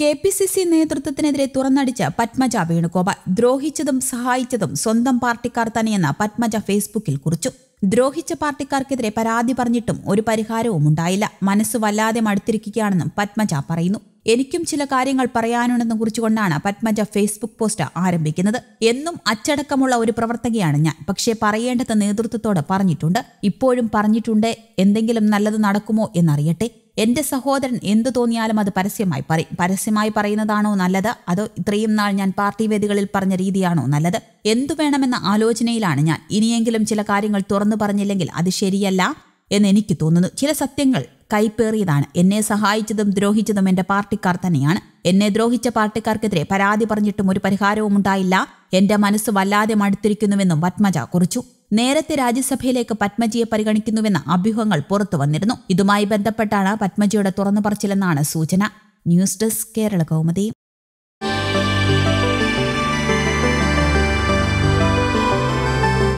K P C C നേതൃത്വത്തിനെതിരെ തുറന്നടിച്ച് പത്മജ വേണുഗോപാൽ ദ്രോഹിച്ചതും സഹായിച്ചതും സ്വന്തം പാർട്ടിക്കാർ തന്നെയെന്ന് പത്മജ ഫേസ്ബുക്കിൽ കുറിച്ചു ദ്രോഹിച്ച പാർട്ടിക്കാർക്കെതിരെ പരാതി പറഞ്ഞിട്ടും ഒരു പരിഹാരവും ഉണ്ടായില്ല മനസ്സ് വല്ലാതെ മടുത്തിരിക്കുകയാണെന്നും പത്മജ പറയുന്നു എനിക്കും ചില കാര്യങ്ങൾ പറയാനുണ്ടെന്ന് കുറിച്ചുകൊണ്ടാണ് പത്മജ ഫേസ്ബുക്ക് പോസ്റ്റ് ആരംഭിക്കുന്നത് എന്നും അച്ചടക്കമുള്ള ഒരു പ്രവർത്തകയാണ് ഞാൻ പക്ഷേ പറയേണ്ടത് നേതൃത്വത്തോട് പറഞ്ഞിട്ടുണ്ട് ഇപ്പോഴും പറഞ്ഞിട്ടുണ്ട് എന്തെങ്കിലും നല്ലത് നടക്കുമോ എന്നറിയട്ടെ എൻ്റെ സഹോദരൻ എന്തു തോന്നിയാലും അത് പരസ്യമായി പറയും പരസ്യമായി പറയുന്നതാണോ നല്ലത് അതോ ഇത്രയും നാൾ ഞാൻ പാർട്ടി വേദികളിൽ പറഞ്ഞ രീതിയാണോ നല്ലത് എന്തു വേണമെന്ന ആലോചനയിലാണ് ഞാൻ ഇനിയെങ്കിലും ചില കാര്യങ്ങൾ തുറന്നു പറഞ്ഞില്ലെങ്കിൽ അത് ശരിയല്ല എന്ന് എനിക്ക് തോന്നുന്നു ചില സത്യങ്ങൾ കൈപ്പേറിയതാണ് എന്നെ സഹായിച്ചതും ദ്രോഹിച്ചതും എന്റെ പാർട്ടിക്കാർ തന്നെയാണ് എന്നെ ദ്രോഹിച്ച പാർട്ടിക്കാർക്കെതിരെ പരാതി പറഞ്ഞിട്ടും ഒരു പരിഹാരവും ഉണ്ടായില്ല എന്റെ മനസ്സ് വല്ലാതെ മടുത്തിരിക്കുന്നുവെന്നും പത്മജ കുറിച്ചു നേരത്തെ രാജ്യസഭയിലേക്ക് പത്മജിയെ പരിഗണിക്കുന്നുവെന്ന അഭ്യൂഹങ്ങൾ പുറത്തു വന്നിരുന്നു ഇതുമായി ബന്ധപ്പെട്ടാണ് പത്മജിയുടെ തുറന്നു പറച്ചിലെന്നാണ് സൂചന ന്യൂസ് ഡെസ്ക് കേരള കൗമുദി